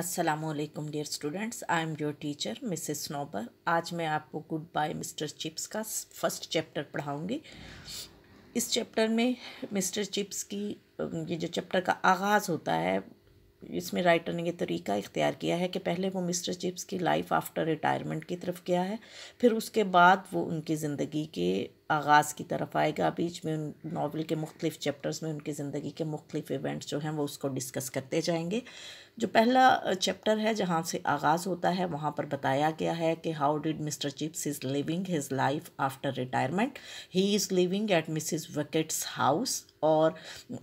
Aslam dear students I am your teacher Mrs नोबर आज मैं आपको गुड बाय मिस्टर चिप्स का फर्स्ट चैप्टर पढ़ाऊँगी इस चैप्टर में मिस्टर चिप्स की ये जो चैप्टर का आगाज़ होता है इसमें राइटर ने ये तरीका इख्तियार किया है कि पहले वो मिस्टर चिप्स की लाइफ आफ्टर रिटायरमेंट की तरफ गया है फिर उसके बाद वो उनकी ज़िंदगी के आगाज़ की तरफ आएगा बीच में उन नावल के मुख्तफ चैप्टर्स में उनकी ज़िंदगी के मुख्तफ इवेंट्स जो हैं वो उसको डिस्कस करते जाएंगे जो पहला चैप्टर है जहाँ से आगाज़ होता है वहाँ पर बताया गया है कि how did Mr Chips is living his life after retirement he is living at Mrs Wickett's house और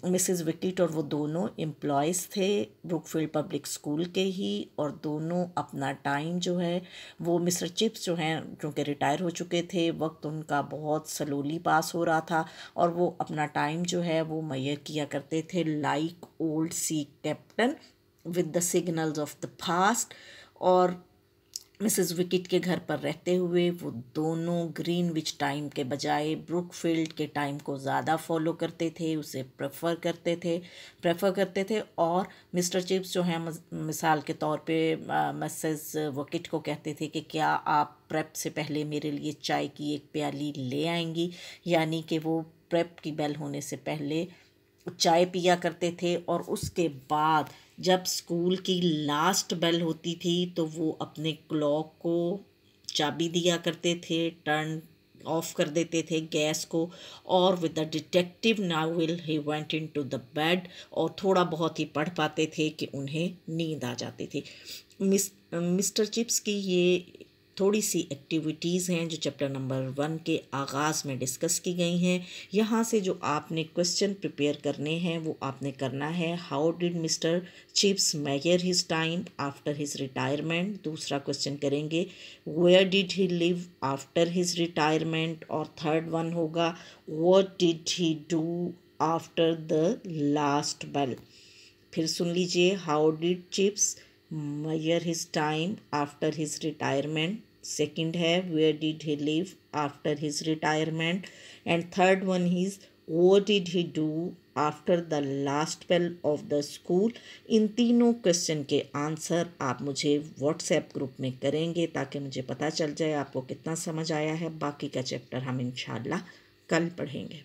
मिसिज़ विकेट और वो दोनों एम्प्लॉयज़ थे ब्रुकफील्ड पब्लिक स्कूल के ही और दोनों अपना टाइम जो है वो मिस्टर चिप्स जो हैं क्योंकि रिटायर हो चुके थे वक्त उनका बहुत स्लोली पास हो रहा था और वो अपना टाइम जो है वो मैयर किया करते थे like old sea captain with the signals of the fast और मिसेस विकिट के घर पर रहते हुए वो दोनों ग्रीनविच टाइम के बजाय ब्रुकफील्ड के टाइम को ज़्यादा फॉलो करते थे उसे प्रेफर करते थे प्रेफर करते थे और मिस्टर चिप्स जो हैं मिसाल के तौर पे मिसेस विकिट को कहते थे कि क्या आप प्रेप से पहले मेरे लिए चाय की एक प्याली ले आएंगी यानी कि वो प्रेप की बेल होने से पहले चाय पिया करते थे और उसके बाद जब स्कूल की लास्ट बेल होती थी तो वो अपने क्लॉक को चाबी दिया करते थे टर्न ऑफ कर देते थे गैस को और with the detective novel he went into the bed और थोड़ा बहुत ही पढ़ पाते थे कि उन्हें नींद आ जाती थी मिस मिस्टर चिप्स की ये थोड़ी सी एक्टिविटीज़ हैं जो चैप्टर नंबर वन के आगाज़ में डिस्कस की गई हैं यहाँ से जो आपने क्वेश्चन प्रिपेयर करने हैं वो आपने करना है how did Mr Chips measure his time after his retirement दूसरा क्वेश्चन करेंगे where did he live after his retirement और थर्ड वन होगा what did he do after the last bell फिर सुन लीजिए how did Chips measure his time after his retirement second है where did he live after his retirement and third one is what did he do after the last bell of the school इन तीनों question के answer आप मुझे WhatsApp group में करेंगे ताकि मुझे पता चल जाए आपको कितना समझ आया है बाकी का चैप्टर हम इन कल पढ़ेंगे